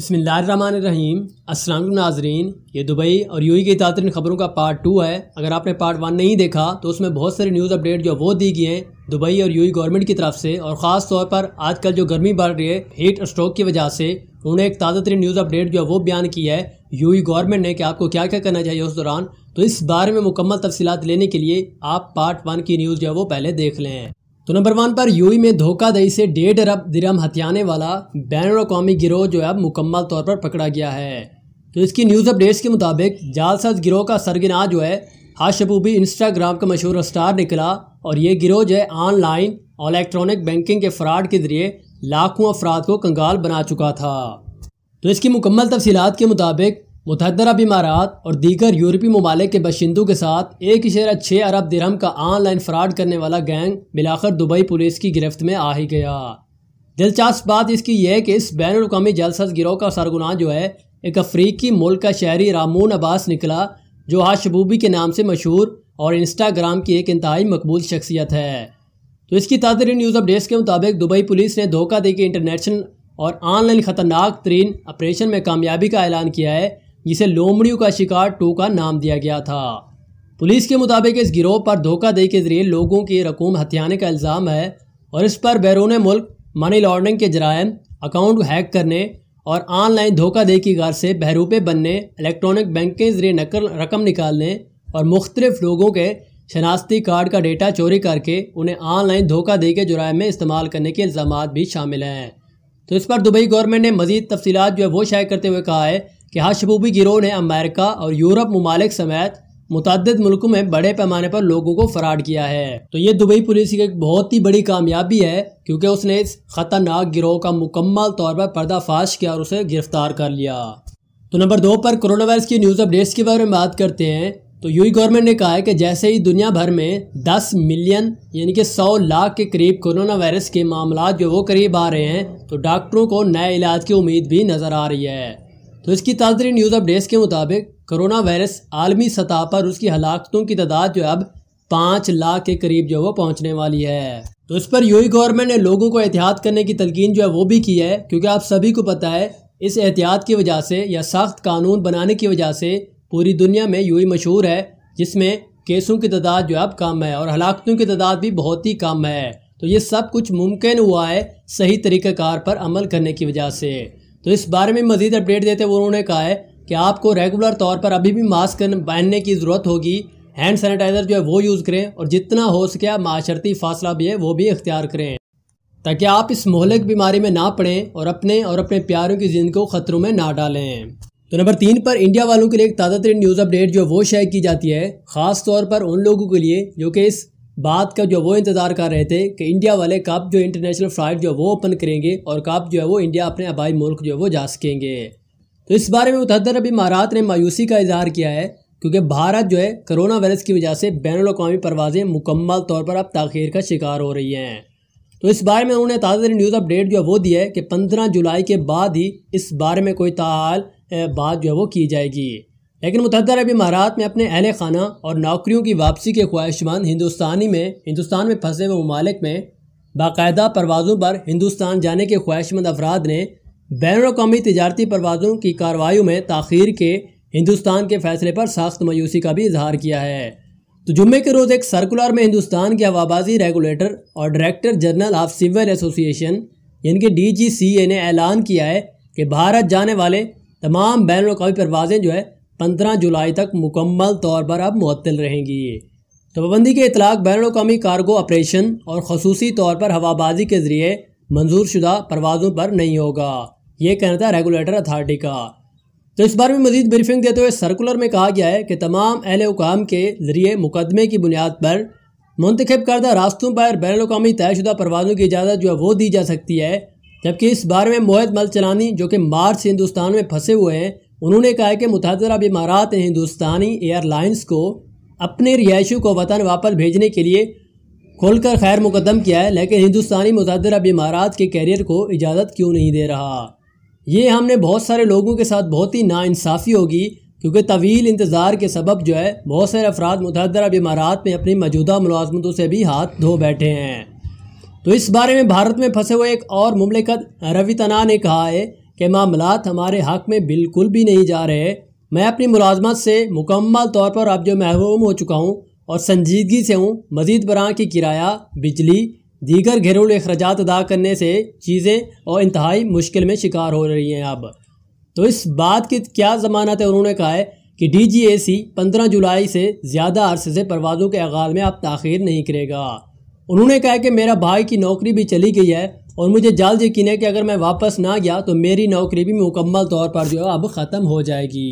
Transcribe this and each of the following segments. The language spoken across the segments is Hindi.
बसमीम् असल नाजरीन ये दुबई और यू की तातरीन खबरों का पार्ट टू है अगर आपने पार्ट वन नहीं देखा तो उसमें बहुत सारी न्यूज़ अपडेट जो वो दी गई हैं दुबई और यू गवर्नमेंट की तरफ से और ख़ास तौर पर आजकल जो गर्मी बढ़ रही है हीट स्ट्रोक की वजह से उन्होंने एक ताज़ा तरीन न्यूज़ अपडेट जो है वो बयान की है यू गवर्नमेंट ने कि आपको क्या क्या करना चाहिए उस दौरान तो इस बारे में मुकम्मल तफसीत लेने के लिए आप पार्ट वन की न्यूज़ जो है वो पहले देख लें तो नंबर वन पर यूई में धोखाधड़ी से डेढ़ अरब दिरम हथियाने वाला बैन अवी गिरोह जो है अब मुकम्मल तौर पर पकड़ा गया है तो इसकी न्यूज़ अपडेट्स के मुताबिक जालसाज गिरोह का सरगना जो है हाशबूबी इंस्टाग्राम का मशहूर स्टार निकला और ये गिरोह जो है ऑनलाइन और इलेक्ट्रॉनिक बैंकिंग के फ्रॉड के जरिए लाखों अफराद को कंगाल बना चुका था तो इसकी मुकम्मल तफसीत के मुताबिक मुतहरा इमारात और दीगर यूरोपी ममालिक के बशिंदों के साथ एक इशरा छः अरब दरहम का ऑनलाइन फ्रॉड करने वाला गैंग मिलाकर दुबई पुलिस की गिरफ्त में आ ही गया दिलचस्प बात इसकी यह है कि इस बैन अवी जलसज गिरोह का सरगुना जो है एक अफ्रीकी मुल्क का शहरी रामून अब्बास निकला जो हाशबूबी के नाम से मशहूर और इंस्टाग्राम की एक इंतहाई मकबूल शख्सियत है तो इसकी ताज़ा न्यूज़ अपडेट्स के मुताबिक दुबई पुलिस ने धोखा दे देकर इंटरनेशनल और ऑनलाइन ख़तरनाक तरीन ऑपरेशन में कामयाबी का ऐलान किया है जिसे लोमड़ियों का शिकार टू का नाम दिया गया था पुलिस के मुताबिक इस गिरोह पर धोखाधड़ी के जरिए लोगों की रकूम हथियाने का इल्ज़ाम है और इस पर बैरून मुल्क मनी लॉन्ड्रिंग के जरायम अकाउंट हैक करने और ऑनलाइन धोखाधड़ी की गार से बहरूपे बनने इलेक्ट्रॉनिक बैंक के जरिए नकल रकम निकालने और मुख्तलिफ लोगों के शनाख्ती कार्ड का डेटा चोरी करके उन्हें ऑनलाइन धोखा दे के जुराय में इस्तेमाल करने के इल्ज़ाम भी शामिल हैं तो इस पर दुबई गवर्नमेंट ने मजीद तफसीत जो है वो शायद करते हुए कहा है कि हाशबूबी गिरोह ने अमेरिका और यूरोप ममालिक समेत मुतद मुल्कों में बड़े पैमाने पर लोगों को फ्रॉड किया है तो ये दुबई पुलिस की एक बहुत ही बड़ी कामयाबी है क्योंकि उसने इस खतरनाक गिरोह का मुकम्मल तौर पर पर्दाफाश किया और उसे गिरफ्तार कर लिया तो नंबर दो पर कोरोना वायरस की न्यूज़ अपडेट्स के बारे में बात करते हैं तो यूई गवर्नमेंट ने कहा है कि जैसे ही दुनिया भर में 10 मिलियन यानी कि 100 लाख के करीब कोरोना वायरस के मामला जो वो करीब आ रहे हैं तो डॉक्टरों को नए इलाज की उम्मीद भी नज़र आ रही है तो इसकी ताज़ा न्यूज़ अपडेट्स के मुताबिक कोरोना वायरस आलमी सतह पर उसकी हलाकतों की तादाद जो है अब पाँच लाख के करीब जो है वो पहुँचने वाली है तो इस पर यूई गवर्नमेंट ने लोगों को एहतियात करने की तलकीन जो है वो भी की है क्योंकि आप सभी को पता है इस एहतियात की वजह से या सख्त कानून बनाने की वजह से पूरी दुनिया में यूई मशहूर है जिसमें केसों की तादाद जो है अब कम है और हलाकतों की तादाद भी बहुत ही कम है तो ये सब कुछ मुमकिन हुआ है सही तरीक़ार पर अमल करने की वजह से तो इस बारे में मजीद अपडेट देते हुए उन्होंने कहा है कि आपको रेगुलर तौर पर अभी भी मास्क पहनने की ज़रूरत होगी हैंड सैनिटाइज़र जो है वो यूज़ करें और जितना हो सके आप माशरती फासला भी है वो भी इख्तियार करें ताकि आप इस मोहलक बीमारी में ना पड़ें और अपने और अपने प्यारों की ज़िंदगी को ख़तरों में ना डालें तो नंबर तीन पर इंडिया वालों के लिए एक ताज़ा तरीन न्यूज़ अपडेट जो है वो शेयर की जाती है ख़ास तौर पर उन लोगों के लिए जो कि इस बात का जो वो इंतज़ार कर रहे थे कि इंडिया वाले कब जो इंटरनेशनल फ्लाइट जो है वो ओपन करेंगे और कब जो है वो इंडिया अपने आबाई मुल्क जो है वो जा सकेंगे तो इस बारे में मुतदर अभी महारात ने मायूसी का इजहार किया है क्योंकि भारत जो है करोना वायरस की वजह से बैन अवी परवाज़ें मुकम्मल तौर पर अब तखिर का शिकार हो रही हैं तो इस बारे में उन्होंने ताज़ा न्यूज़ अपडेट जो है वो दिया है कि पंद्रह जुलाई के बाद ही इस बारे में कोई ताल बात जो है वो की जाएगी लेकिन मुतहद अरब इमारात में अपने अहल खाना और नौकरियों की वापसी के ख्वाहिशमंद हिंदुस्तानी में हिंदुस्तान में फंसे हुए ममालिक में बाकायदा परवाज़ों पर हिंदुस्तान जाने के ख्वाहिशमंद अफराद ने बैन अवी तजारती परवाज़ों की कार्रवाई में तखिर के हिंदुस्तान के फैसले पर सख्त मायूसी का भी इजहार किया है तो जुम्मे के रोज़ एक सर्कुलर में हिंदुस्तान के हवाबाजी रेगुलेटर और director general of civil association यानी कि डी जी सी ए ने ऐलान किया है कि भारत जाने वाले तमाम बैन अवी परवाज़ें जो है पंद्रह जुलाई तक मुकम्मल तौर पर अब मुअत्तल रहेंगी तो पाबंदी के इतलाक बैन अवी कार्गो ऑपरेशन और खसूसी तौर पर हवाबाजी के ज़रिए मंजूर शुदा परवाज़ों पर नहीं होगा ये कहना था रेगुलेटर अथॉरिटी का तो इस बारे में मजीद ब्रीफिंग देते हुए सर्कुलर में कहा गया है कि तमाम अहल हुकाम के ज़रिए मुकदमे की बुनियाद पर मंतखब करदा रास्तों पर बैन अवी तयशुदा परवाज़ों की इजाज़त जो है वो दी जा सकती है जबकि इस बारे में मोहित मल चलानी जो कि मार्च हिंदुस्तान में फंसे हुए हैं उन्होंने कहा कि अब इमारात ने हिंदुस्तानी एयरलाइंस को अपने रिहायशों को वतन वापस भेजने के लिए खोलकर खैर मुकदम किया है लेकिन हिंदुस्तानी मुतजरा इमारात के कैरियर को इजाज़त क्यों नहीं दे रहा ये हमने बहुत सारे लोगों के साथ बहुत ही नाानसाफ़ी होगी क्योंकि तवील इंतज़ार के सबब जो है बहुत सारे अफराद अब इमारात में अपनी मौजूदा मुलाजमतों से भी हाथ धो बैठे हैं तो इस बारे में भारत में फंसे हुए एक और ममलिकत रवि तना ने कहा है के मामला हमारे हक में बिल्कुल भी नहीं जा रहे मैं अपनी मुलाजमत से मुकम्मल तौर पर अब जो महरूम हो चुका हूँ और संजीदगी से हूँ मजीद बर की किराया बिजली दीगर घरेलू अखराज अदा करने से चीज़ें और इंतहाई मुश्किल में शिकार हो रही हैं अब तो इस बात की क्या ज़मानत है उन्होंने कहा है कि डी जी ए सी पंद्रह जुलाई से ज़्यादा अरसे से परवाज़ों के अगाल में अब तखिर नहीं करेगा उन्होंने कहा कि मेरा भाई की नौकरी भी चली गई है और मुझे जाल यकीन है कि अगर मैं वापस ना गया तो मेरी नौकरी भी मुकम्मल तौर पर जो है अब ख़त्म हो जाएगी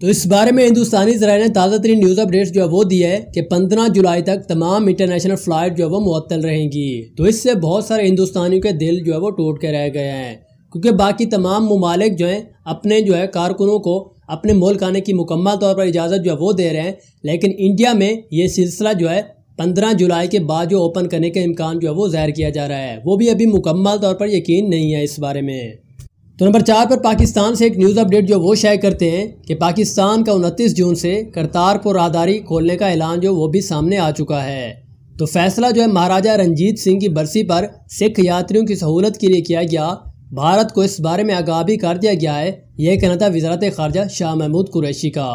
तो इस बारे में हिंदुस्तानी जरा ने ताज़ा तरीन न्यूज़ अपडेट्स जो है वो दी है कि 15 जुलाई तक तमाम इंटरनेशनल फ़्लाइट जो है वो मुअत्तल रहेंगी तो इससे बहुत सारे हिंदुस्तानियों के दिल जो है वो टूट के रह गए हैं क्योंकि बाकी तमाम ममालिक जो हैं अपने जो है कारकुनों को अपने मुल्क आने की मुकम्मल तौर पर इजाज़त जो है वो दे रहे हैं लेकिन इंडिया में ये सिलसिला जो है पंद्रह जुलाई के बाद जो ओपन करने का इम्कान जो है वो ज़ाहिर किया जा रहा है वो भी अभी मुकम्मल तौर पर यकीन नहीं है इस बारे में तो नंबर चार पर पाकिस्तान से एक न्यूज़ अपडेट जो वो शेयर करते हैं कि पाकिस्तान का उनतीस जून से करतारपुर राहदारी खोलने का ऐलान जो वो भी सामने आ चुका है तो फैसला जो है महाराजा रंजीत सिंह की बरसी पर सिख यात्रियों की सहूलत के लिए किया गया भारत को इस बारे में आगाह भी कर दिया गया है यह कहना था वजारत खारजा शाह महमूद कुरैशी का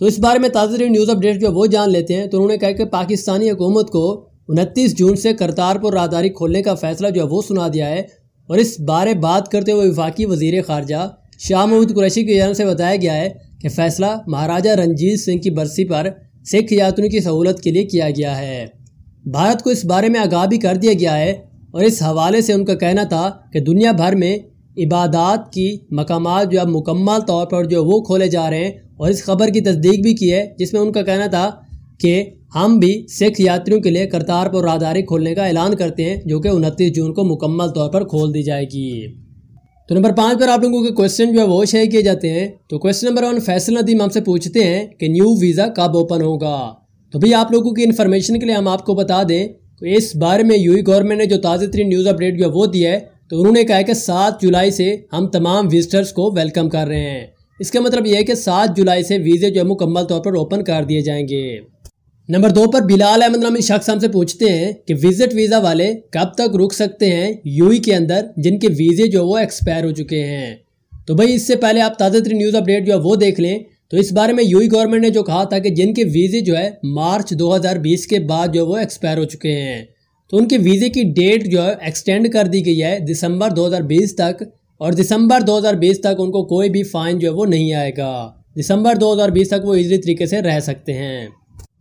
तो इस बारे में ताज़ा न्यूज़ अपडेट जो वो जान लेते हैं तो उन्होंने कहा कि पाकिस्तानी हुकूमत को उनतीस जून से करतारपुर राहदारी खोलने का फैसला जो है वो सुना दिया है और इस बारे बात करते हुए विफाकी वजीर खारजा शाह महमूद कुरैशी की जान से बताया गया है कि फैसला महाराजा रंजीत सिंह की बरसी पर सिख यात्रियों की सहूलत के लिए किया गया है भारत को इस बारे में आगाह भी कर दिया गया है और इस हवाले से उनका कहना था कि दुनिया भर में इबादत की मकाम जो अब मुकम्मल तौर पर जो वो खोले जा रहे हैं और इस खबर की तस्दीक भी की है जिसमें उनका कहना था कि हम भी सिख यात्रियों के लिए करतारपुर राहदारी खोलने का ऐलान करते हैं जो कि उनतीस जून को मुकम्मल तौर पर खोल दी जाएगी तो नंबर पाँच पर आप लोगों के क्वेश्चन जो है वो शेयर किए जाते हैं तो question number one Faisal Nadeem हमसे पूछते हैं कि न्यू वीज़ा कब ओपन होगा तो भाई आप लोगों की इन्फॉर्मेशन के लिए हम आपको बता दें तो इस बारे में यू गवर्नमेंट e ने जो ताज़ा तरीन न्यूज़ अपडेट जो है वो दिया है तो उन्होंने कहा है कि सात जुलाई से हम तमाम विजिटर्स को वेलकम कर रहे हैं इसका मतलब यह है कि सात जुलाई से वीज़े जो है मुकम्मल तौर पर ओपन कर दिए जाएंगे नंबर दो पर बिलाल अहमद नामी शख्स हमसे पूछते हैं कि विजिट वीज़ा वाले कब तक रुक सकते हैं यूई के अंदर जिनके वीज़े जो वो एक्सपायर हो चुके हैं तो भाई इससे पहले आप ताज़ा तरीन न्यूज़ अपडेट जो है वो देख लें तो इस बारे में यूई गवर्नमेंट ने जो कहा था कि जिनके वीज़े जो है मार्च 2020 के बाद जो है वो एक्सपायर हो चुके हैं तो उनके वीज़े की डेट जो है एक्सटेंड कर दी गई है दिसंबर 2020 तक और दिसंबर 2020 तक उनको कोई भी फ़ाइन जो है वो नहीं आएगा दिसंबर 2020 तक वो इजी तरीके से रह सकते हैं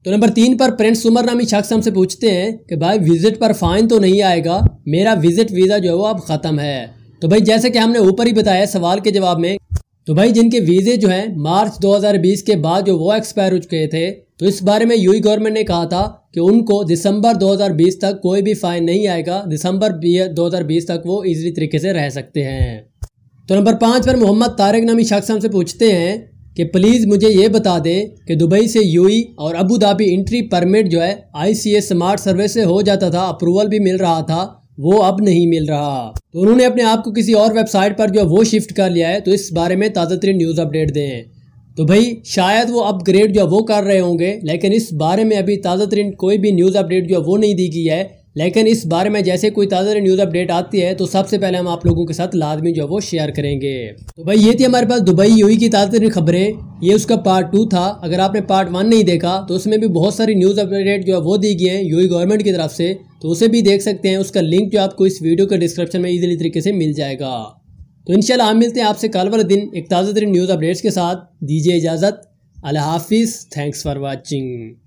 तो नंबर तीन पर प्रिंस उमर नामी शख्स हमसे पूछते हैं कि भाई विजिट पर फ़ाइन तो नहीं आएगा मेरा विजिट वीज़ा जो है वो अब ख़त्म है तो भाई जैसे कि हमने ऊपर ही बताया सवाल के जवाब में तो भाई जिनके वीज़े जो हैं मार्च 2020 के बाद जो वो एक्सपायर हो चुके थे तो इस बारे में यूई गवर्नमेंट ने कहा था कि उनको दिसंबर 2020 तक कोई भी फाइन नहीं आएगा दिसंबर 2020 तक वो इजी तरीके से रह सकते हैं तो नंबर पाँच पर मोहम्मद तारक नामी शख्स हमसे पूछते हैं कि प्लीज़ मुझे ये बता दें कि दुबई से यूई और अबू धाबी इंट्री परमिट जो है आई स्मार्ट सर्वे से हो जाता था अप्रूवल भी मिल रहा था वो अब नहीं मिल रहा तो उन्होंने अपने आप को किसी और वेबसाइट पर जो है वो शिफ्ट कर लिया है तो इस बारे में ताज़ा तरीन न्यूज़ अपडेट दें तो भाई शायद वो अपग्रेड जो है वो कर रहे होंगे लेकिन इस बारे में अभी ताज़ा तरीन कोई भी न्यूज़ अपडेट जो है वो नहीं दी गई है लेकिन इस बारे में जैसे कोई ताज़ा तरीन न्यूज़ अपडेट आती है तो सबसे पहले हम आप लोगों के साथ लाजमी जो है वो शेयर करेंगे तो भाई ये थी हमारे पास दुबई यू की ताज़ा तरीन खबरें ये उसका पार्ट टू था अगर आपने पार्ट वन नहीं देखा तो उसमें भी बहुत सारी न्यूज़ अपडेट जो है वो दी गई हैं यू गवर्नमेंट की तरफ से तो उसे भी देख सकते हैं उसका लिंक जो आपको इस वीडियो के डिस्क्रिप्शन में ईजिली तरीके से मिल जाएगा तो इन हम मिलते हैं आपसे कल वाले दिन एक ताज़ा तरीन न्यूज़ अपडेट्स के साथ दीजिए इजाज़त अल्लाह हाफिज़ थैंक्स फॉर वाचिंग